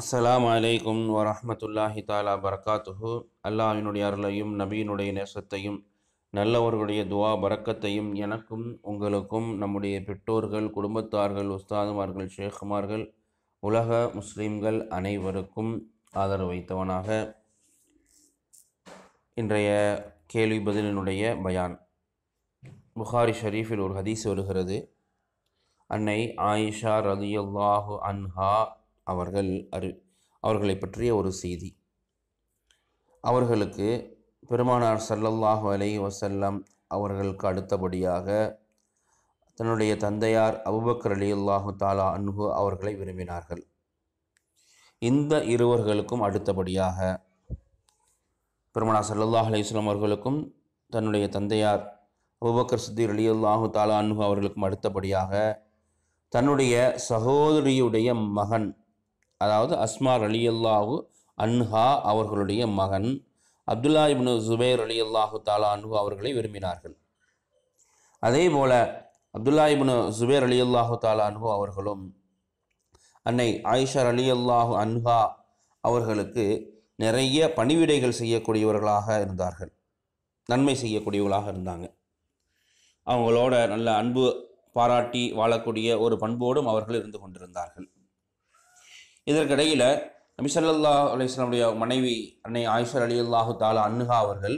அஸ்லாம் அலைக்கும் வரமத்துல்லாஹி தாலா பரகாத்துஹு அல்லாஹினுடைய அருளையும் நபியினுடைய நேசத்தையும் நல்லவர்களுடைய துவா பறக்கத்தையும் எனக்கும் உங்களுக்கும் நம்முடைய பெற்றோர்கள் குடும்பத்தார்கள் உஸ்தாதுமார்கள் ஷேக்குமார்கள் உலக முஸ்லீம்கள் அனைவருக்கும் ஆதரவு வைத்தவனாக இன்றைய கேள்வி பதிலினுடைய பயான் புகாரி ஷரீஃபில் ஒரு ஹதீஸ் வருகிறது அன்னை ஆயிஷா ரதியுல்லாஹு அன்ஹா அவர்கள் அரு அவர்களை பற்றிய ஒரு செய்தி அவர்களுக்கு பெருமானார் சல்லல்லாஹு அலை வசல்லம் அவர்களுக்கு அடுத்தபடியாக தன்னுடைய தந்தையார் அபுபக்கர் அலி அல்லாஹு தாலா அன்பு அவர்களை விரும்பினார்கள் இந்த இருவர்களுக்கும் அடுத்தபடியாக பெருமனார் சல்லல்லாஹ் அலையம் அவர்களுக்கும் தன்னுடைய தந்தையார் அபுபக்கர் சித்திர் அலி அல்லாஹு தாலா அன்பு அவர்களுக்கும் அடுத்தபடியாக தன்னுடைய சகோதரியுடைய மகன் அதாவது அஸ்மார் அலி அல்லாஹு அன்ஹா அவர்களுடைய மகன் அப்துல்லா இப்னு ஜுபேர் அலி அல்லாஹு தாலா அன்ஹு அவர்களை விரும்பினார்கள் அதே போல அப்துல்லா இப்னு ஜுபேர் அலி அல்லாஹு தாலா அன்ஹு அவர்களும் அன்னை ஆயிஷர் அலி அல்லாஹு அன்ஹா அவர்களுக்கு நிறைய பணிவிடைகள் செய்யக்கூடியவர்களாக இருந்தார்கள் நன்மை செய்யக்கூடியவர்களாக இருந்தாங்க அவங்களோட நல்ல அன்பு பாராட்டி வாழக்கூடிய ஒரு பண்போடும் அவர்கள் இருந்து கொண்டிருந்தார்கள் இதற்கிடையில் நபிசல்லா அலிஸ்லாமுடைய மனைவி அன்னை ஆயிஷர் அலி அல்லாஹு தாலா அன்னுகா அவர்கள்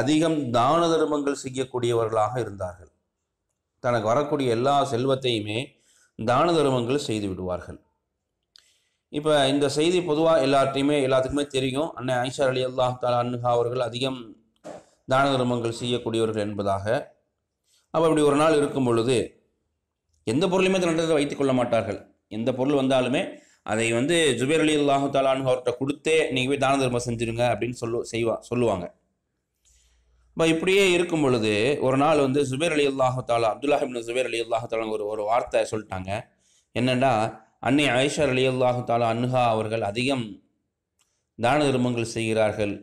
அதிகம் தான தர்மங்கள் செய்யக்கூடியவர்களாக இருந்தார்கள் தனக்கு வரக்கூடிய எல்லா செல்வத்தையுமே தான தர்மங்கள் செய்து விடுவார்கள் இப்போ இந்த செய்தி பொதுவாக எல்லார்ட்டையுமே எல்லாத்துக்குமே தெரியும் அன்னை ஐஷார் அலி அல்லாஹ் தாலா அன்னுகா அவர்கள் அதிகம் தான தர்மங்கள் செய்யக்கூடியவர்கள் என்பதாக அப்போ அப்படி ஒரு நாள் இருக்கும் பொழுது எந்த பொருளையுமே தன்னிடத்தில் வைத்துக்கொள்ள மாட்டார்கள் எந்த பொருள் வந்தாலுமே அதை வந்து ஜுபேர் அலி அல்லாஹு தாலான் அவர்கிட்ட கொடுத்தே நீங்கள் போய் தான தர்மம் செஞ்சுருங்க அப்படின்னு சொல்லு செய்வா சொல்லுவாங்க இப்போ இப்படியே இருக்கும் பொழுது ஒரு நாள் வந்து ஜுபேர் அலி அல்லாஹு தாலா அப்துல்லாஹிபின் ஜுபேர் அலி அல்லாஹு தாலா ஒரு ஒரு வார்த்தை சொல்லிட்டாங்க என்னென்னா அன்னை ஆயிஷா அலி அல்லாஹு தாலா அன்ஹா அவர்கள் அதிகம் தான தர்மங்கள் செய்கிறார்கள்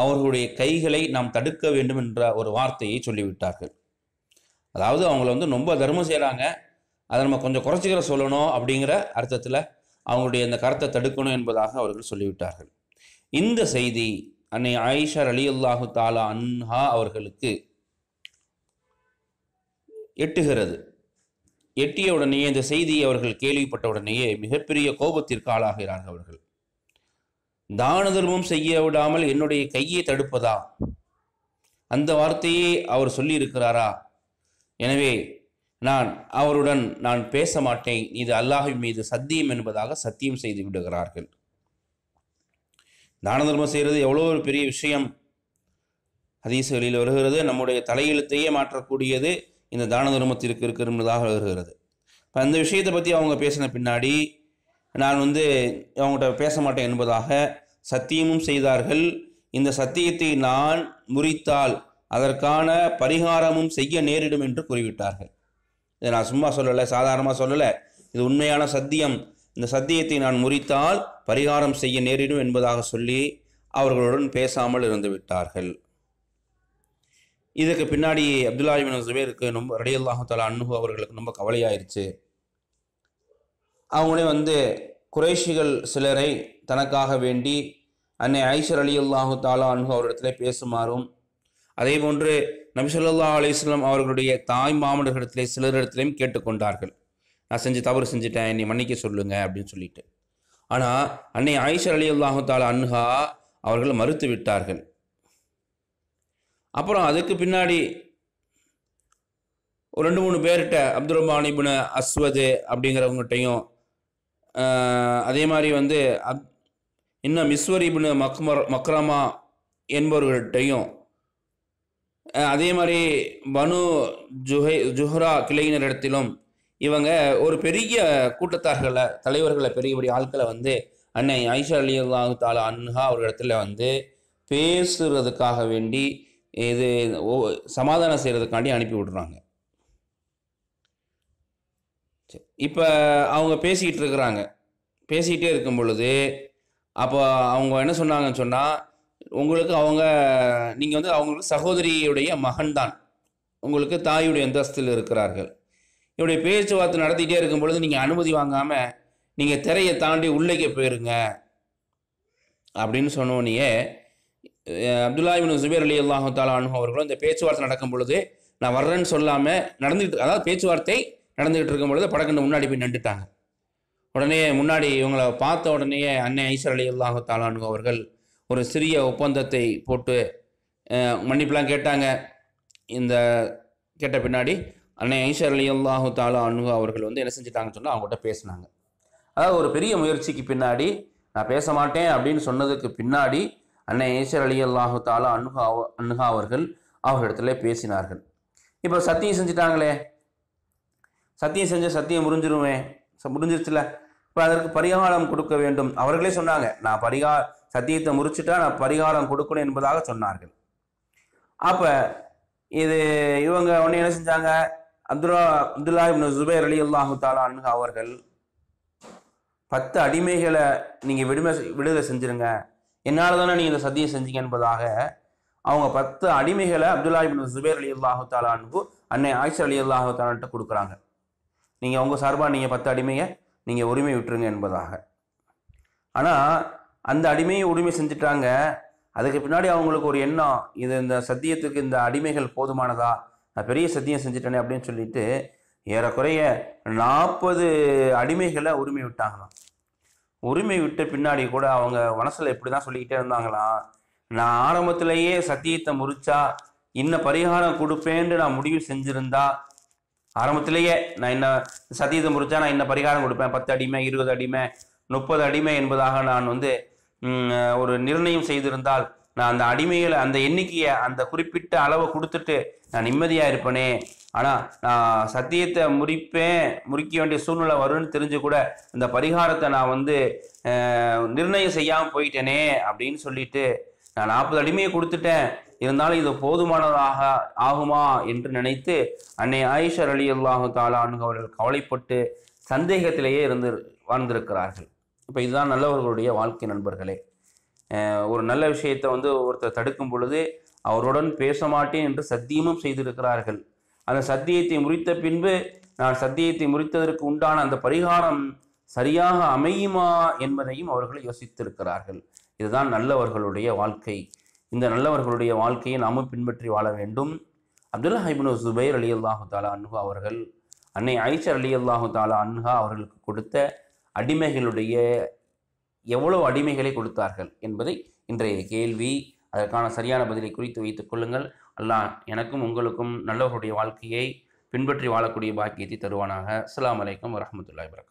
அவர்களுடைய கைகளை நாம் தடுக்க வேண்டும் என்ற ஒரு வார்த்தையை சொல்லிவிட்டார்கள் அதாவது அவங்கள வந்து ரொம்ப தர்மம் செய்கிறாங்க அதை நம்ம கொஞ்சம் குறைச்சிக்கிற சொல்லணும் அப்படிங்கிற அர்த்தத்தில் அவங்களுடைய அந்த கருத்தை தடுக்கணும் என்பதாக அவர்கள் சொல்லிவிட்டார்கள் இந்த செய்தி அன்னை ஆயிஷா அலி அல்லாஹு தாலா அன்ஹா அவர்களுக்கு எட்டுகிறது எட்டிய உடனேயே இந்த செய்தி அவர்கள் கேள்விப்பட்ட உடனேயே மிகப்பெரிய கோபத்திற்கு ஆளாகிறார்கள் அவர்கள் தான தர்மம் செய்ய விடாமல் என்னுடைய கையை தடுப்பதா அந்த வார்த்தையே அவர் சொல்லியிருக்கிறாரா எனவே நான் அவருடன் நான் பேச மாட்டேன் இது அல்லாஹின் மீது சத்தியம் என்பதாக சத்தியம் செய்து விடுகிறார்கள் தான தர்மம் செய்கிறது எவ்வளோ ஒரு பெரிய விஷயம் ஹதீசுகளில் வருகிறது நம்முடைய தலையெழுத்தையே மாற்றக்கூடியது இந்த தான தர்மத்திற்கு இருக்கிறதாக வருகிறது இப்போ அந்த விஷயத்தை பற்றி அவங்க பேசின பின்னாடி நான் வந்து அவங்ககிட்ட பேச மாட்டேன் என்பதாக சத்தியமும் செய்தார்கள் இந்த சத்தியத்தை நான் முறித்தால் அதற்கான பரிகாரமும் செய்ய நேரிடும் என்று கூறிவிட்டார்கள் இதை நான் சும்மா சொல்லலை சாதாரணமாக சொல்லலை இது உண்மையான சத்தியம் இந்த சத்தியத்தை நான் முறித்தால் பரிகாரம் செய்ய நேரிடும் என்பதாக சொல்லி அவர்களுடன் பேசாமல் இருந்து விட்டார்கள் இதுக்கு பின்னாடி அப்துல்லாஹிபின் ஜுபேருக்கு ரொம்ப ரடியல்லாஹு தலா அன்னுகு அவர்களுக்கு ரொம்ப கவலையாயிருச்சு அவங்களே வந்து குறைஷிகள் சிலரை தனக்காக வேண்டி அன்னை ஐஷர் அலி அல்லாஹு தாலா அன்பு அவரிடத்துல பேசுமாறும் அதே போன்று நபிசல்லா அலிஸ்லாம் அவர்களுடைய தாய் மாமனர்களிடத்திலே சிலரிடத்திலையும் கேட்டுக்கொண்டார்கள் நான் செஞ்சு தவறு செஞ்சுட்டேன் என்னை மன்னிக்க சொல்லுங்க அப்படின்னு சொல்லிட்டு ஆனால் அன்னை ஆயிஷர் அலி அல்லாஹு தாலா அன்ஹா அவர்கள் மறுத்து விட்டார்கள் அப்புறம் அதுக்கு பின்னாடி ஒரு ரெண்டு மூணு பேர்கிட்ட அப்துல் ரஹ்மான் இபுன அஸ்வது அப்படிங்கிறவங்ககிட்டையும் அதே மாதிரி வந்து அப் இன்னும் மிஸ்வர் இபுனு மக்மர் மக்ரமா என்பவர்கள்ட்டையும் அதே மாதிரி பனு ஜுஹை ஜுஹ்ரா கிளையினரிடத்திலும் இவங்க ஒரு பெரிய கூட்டத்தார்களை தலைவர்களை பெரிய பெரிய ஆட்களை வந்து அன்னை ஐஷா அலி அல்லாஹு தாலா அன்ஹா ஒரு இடத்துல வந்து பேசுறதுக்காக வேண்டி இது சமாதானம் செய்கிறதுக்காண்டி அனுப்பி விடுறாங்க இப்போ அவங்க பேசிக்கிட்டு இருக்கிறாங்க பேசிக்கிட்டே இருக்கும் பொழுது அப்போ அவங்க என்ன சொன்னாங்கன்னு சொன்னால் உங்களுக்கு அவங்க நீங்கள் வந்து அவங்களுக்கு சகோதரியுடைய மகன்தான் உங்களுக்கு தாயுடைய அந்தஸ்தில் இருக்கிறார்கள் இவருடைய பேச்சுவார்த்தை நடத்திக்கிட்டே இருக்கும் பொழுது நீங்கள் அனுமதி வாங்காமல் நீங்கள் திரையை தாண்டி உள்ளேக்க போயிருங்க அப்படின்னு சொன்னோன்னே அப்துல்லாஹிபின் ஜுபேர் அலி அல்லாஹு தாலானு அவர்களும் இந்த பேச்சுவார்த்தை நடக்கும் பொழுது நான் வர்றேன்னு சொல்லாமல் நடந்துகிட்டு அதாவது பேச்சுவார்த்தை நடந்துகிட்டு இருக்கும் பொழுது படக்குன்னு முன்னாடி போய் நின்றுட்டாங்க உடனே முன்னாடி இவங்களை பார்த்த உடனே அன்னை ஐஸ்வர் அலி அல்லாஹு தாலானு அவர்கள் ஒரு சிறிய ஒப்பந்தத்தை போட்டு மன்னிப்பெலாம் கேட்டாங்க இந்த கேட்ட பின்னாடி அன்னை ஐஷா அலி அல்லாஹு தாலா அனுகு அவர்கள் வந்து என்ன செஞ்சிட்டாங்கன்னு சொன்னால் அவங்ககிட்ட பேசினாங்க அதாவது ஒரு பெரிய முயற்சிக்கு பின்னாடி நான் பேச மாட்டேன் அப்படின்னு சொன்னதுக்கு பின்னாடி அன்னை ஐஷர் அலி அல்லாஹு தாலா அனுகா அனுகா அவர்கள் அவர்களிடத்துல பேசினார்கள் இப்போ சத்தியம் செஞ்சிட்டாங்களே சத்தியம் செஞ்ச சத்தியம் முடிஞ்சிருவேன் முடிஞ்சிருச்சுல இப்போ அதற்கு பரிகாரம் கொடுக்க வேண்டும் அவர்களே சொன்னாங்க நான் பரிகா சத்தியத்தை முறிச்சுட்டா நான் பரிகாரம் கொடுக்கணும் என்பதாக சொன்னார்கள் அப்போ இது இவங்க ஒன்று என்ன செஞ்சாங்க அப்துல்லா அப்துல்லா இப்னு ஜுபேர் அலி அல்லாஹு தாலான்னு அவர்கள் பத்து அடிமைகளை நீங்கள் விடுமை விடுதலை செஞ்சுருங்க என்னால் தானே நீங்கள் இந்த சத்தியம் செஞ்சீங்க என்பதாக அவங்க பத்து அடிமைகளை அப்துல்லா இப்னு ஜுபேர் அலி அல்லாஹு தாலானுக்கு அன்னை ஆயிஷா அலி அல்லாஹு தாலான்ட்டு கொடுக்குறாங்க நீங்கள் உங்கள் சார்பாக நீங்கள் பத்து அடிமையை நீங்கள் உரிமை விட்டுருங்க என்பதாக ஆனால் அந்த அடிமையை உரிமை செஞ்சிட்டாங்க அதுக்கு பின்னாடி அவங்களுக்கு ஒரு எண்ணம் இது இந்த சத்தியத்துக்கு இந்த அடிமைகள் போதுமானதா நான் பெரிய சத்தியம் செஞ்சுட்டேனே அப்படின்னு சொல்லிட்டு ஏறக்குறைய நாற்பது அடிமைகளை உரிமை விட்டாங்களாம் உரிமை விட்ட பின்னாடி கூட அவங்க மனசில் இப்படி தான் சொல்லிக்கிட்டே இருந்தாங்களாம் நான் ஆரம்பத்திலேயே சத்தியத்தை முறிச்சா இன்ன பரிகாரம் கொடுப்பேன்ட்டு நான் முடிவு செஞ்சுருந்தா ஆரம்பத்திலேயே நான் என்ன சதீதம் முடிச்சா நான் என்ன பரிகாரம் கொடுப்பேன் பத்து அடிமை இருபது அடிமை முப்பது அடிமை என்பதாக நான் வந்து ஒரு நிர்ணயம் செய்திருந்தால் நான் அந்த அடிமையில் அந்த எண்ணிக்கையை அந்த குறிப்பிட்ட அளவை கொடுத்துட்டு நான் நிம்மதியாக இருப்பேனே ஆனால் நான் சத்தியத்தை முறிப்பேன் முறிக்க வேண்டிய சூழ்நிலை வரும்னு தெரிஞ்சு கூட அந்த பரிகாரத்தை நான் வந்து நிர்ணயம் செய்யாமல் போயிட்டேனே அப்படின்னு சொல்லிட்டு நான் நாற்பது அடிமையை கொடுத்துட்டேன் இருந்தாலும் இது போதுமானதாக ஆகுமா என்று நினைத்து அன்னை ஆயிஷர் அலி அல்லாஹு தாலான் அவர்கள் கவலைப்பட்டு சந்தேகத்திலேயே இருந்து வாழ்ந்திருக்கிறார்கள் இப்போ இதுதான் நல்லவர்களுடைய வாழ்க்கை நண்பர்களே ஒரு நல்ல விஷயத்தை வந்து ஒருத்தர் தடுக்கும் பொழுது அவருடன் பேச மாட்டேன் என்று சத்தியமும் செய்திருக்கிறார்கள் அந்த சத்தியத்தை முறித்த பின்பு நான் சத்தியத்தை முறித்ததற்கு உண்டான அந்த பரிகாரம் சரியாக அமையுமா என்பதையும் அவர்கள் யோசித்திருக்கிறார்கள் இதுதான் நல்லவர்களுடைய வாழ்க்கை இந்த நல்லவர்களுடைய வாழ்க்கையை நாமும் பின்பற்றி வாழ வேண்டும் அப்துல்லா ஹைபின் சுபைர் அலி அல்லாஹு தாலா அன்ஹா அவர்கள் அன்னை ஐச்சர் அலி அல்லாஹு தாலா அன்ஹா அவர்களுக்கு கொடுத்த அடிமைகளுடைய எவ்வளவு அடிமைகளை கொடுத்தார்கள் என்பதை இன்றைய கேள்வி அதற்கான சரியான பதிலை குறித்து வைத்துக் கொள்ளுங்கள் அல்லாஹ் எனக்கும் உங்களுக்கும் நல்லவர்களுடைய வாழ்க்கையை பின்பற்றி வாழக்கூடிய பாக்கியத்தை தருவானாக அஸ்லாம் வலைக்கம் வரமத்துல்லா வரகம்